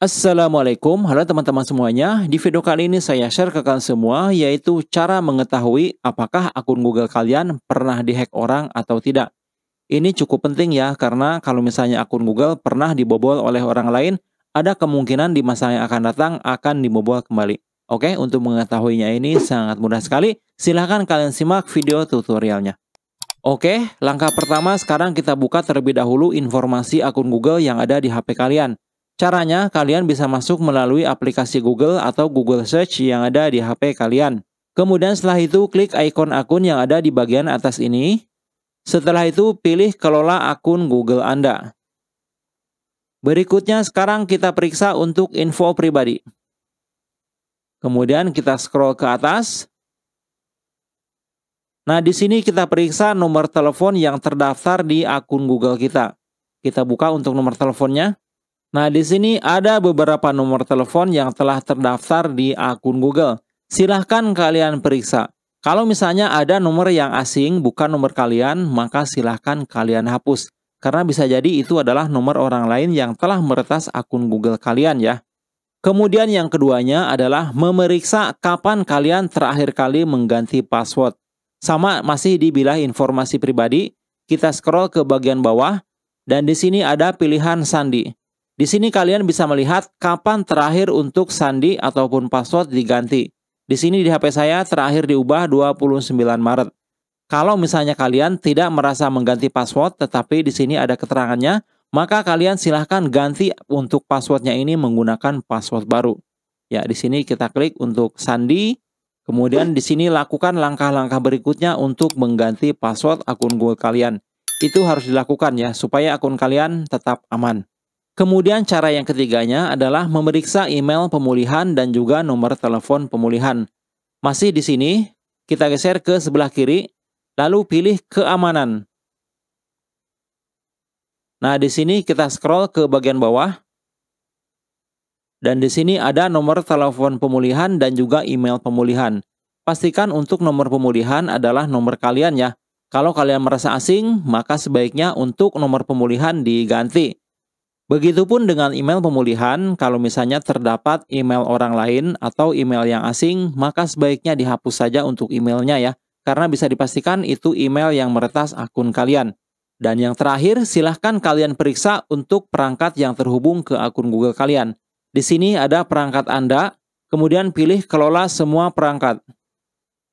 Assalamualaikum, halo teman-teman semuanya. Di video kali ini saya share ke kalian semua yaitu cara mengetahui apakah akun Google kalian pernah dihack orang atau tidak. Ini cukup penting ya karena kalau misalnya akun Google pernah dibobol oleh orang lain, ada kemungkinan di masa yang akan datang akan dibobol kembali. Oke, untuk mengetahuinya ini sangat mudah sekali. Silahkan kalian simak video tutorialnya. Oke, langkah pertama sekarang kita buka terlebih dahulu informasi akun Google yang ada di HP kalian. Caranya, kalian bisa masuk melalui aplikasi Google atau Google Search yang ada di HP kalian. Kemudian setelah itu klik ikon akun yang ada di bagian atas ini. Setelah itu pilih kelola akun Google Anda. Berikutnya sekarang kita periksa untuk info pribadi. Kemudian kita scroll ke atas. Nah, di sini kita periksa nomor telepon yang terdaftar di akun Google kita. Kita buka untuk nomor teleponnya. Nah, di sini ada beberapa nomor telepon yang telah terdaftar di akun Google. Silahkan kalian periksa. Kalau misalnya ada nomor yang asing bukan nomor kalian, maka silahkan kalian hapus. Karena bisa jadi itu adalah nomor orang lain yang telah meretas akun Google kalian ya. Kemudian yang keduanya adalah memeriksa kapan kalian terakhir kali mengganti password. Sama masih di bilah informasi pribadi, kita scroll ke bagian bawah, dan di sini ada pilihan sandi. Di sini kalian bisa melihat kapan terakhir untuk sandi ataupun password diganti. Di sini di HP saya terakhir diubah 29 Maret. Kalau misalnya kalian tidak merasa mengganti password tetapi di sini ada keterangannya, maka kalian silahkan ganti untuk passwordnya ini menggunakan password baru. Ya, di sini kita klik untuk sandi, kemudian di sini lakukan langkah-langkah berikutnya untuk mengganti password akun Google kalian. Itu harus dilakukan ya, supaya akun kalian tetap aman. Kemudian cara yang ketiganya adalah memeriksa email pemulihan dan juga nomor telepon pemulihan. Masih di sini, kita geser ke sebelah kiri, lalu pilih keamanan. Nah, di sini kita scroll ke bagian bawah. Dan di sini ada nomor telepon pemulihan dan juga email pemulihan. Pastikan untuk nomor pemulihan adalah nomor kalian ya. Kalau kalian merasa asing, maka sebaiknya untuk nomor pemulihan diganti. Begitupun dengan email pemulihan, kalau misalnya terdapat email orang lain atau email yang asing, maka sebaiknya dihapus saja untuk emailnya ya, karena bisa dipastikan itu email yang meretas akun kalian. Dan yang terakhir, silahkan kalian periksa untuk perangkat yang terhubung ke akun Google kalian. Di sini ada perangkat Anda, kemudian pilih kelola semua perangkat.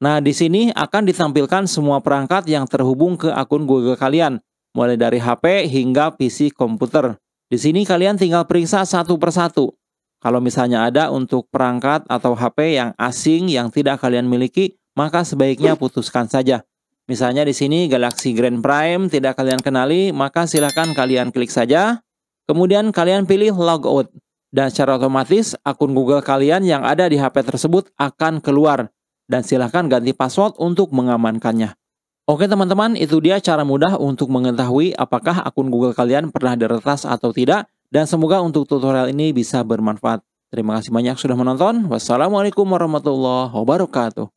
Nah, di sini akan ditampilkan semua perangkat yang terhubung ke akun Google kalian, mulai dari HP hingga PC komputer. Di sini kalian tinggal periksa satu persatu. Kalau misalnya ada untuk perangkat atau HP yang asing yang tidak kalian miliki, maka sebaiknya putuskan saja. Misalnya di sini Galaxy Grand Prime tidak kalian kenali, maka silakan kalian klik saja. Kemudian kalian pilih logout. Dan secara otomatis akun Google kalian yang ada di HP tersebut akan keluar. Dan silakan ganti password untuk mengamankannya. Oke teman-teman, itu dia cara mudah untuk mengetahui apakah akun Google kalian pernah diretas atau tidak. Dan semoga untuk tutorial ini bisa bermanfaat. Terima kasih banyak sudah menonton. Wassalamualaikum warahmatullahi wabarakatuh.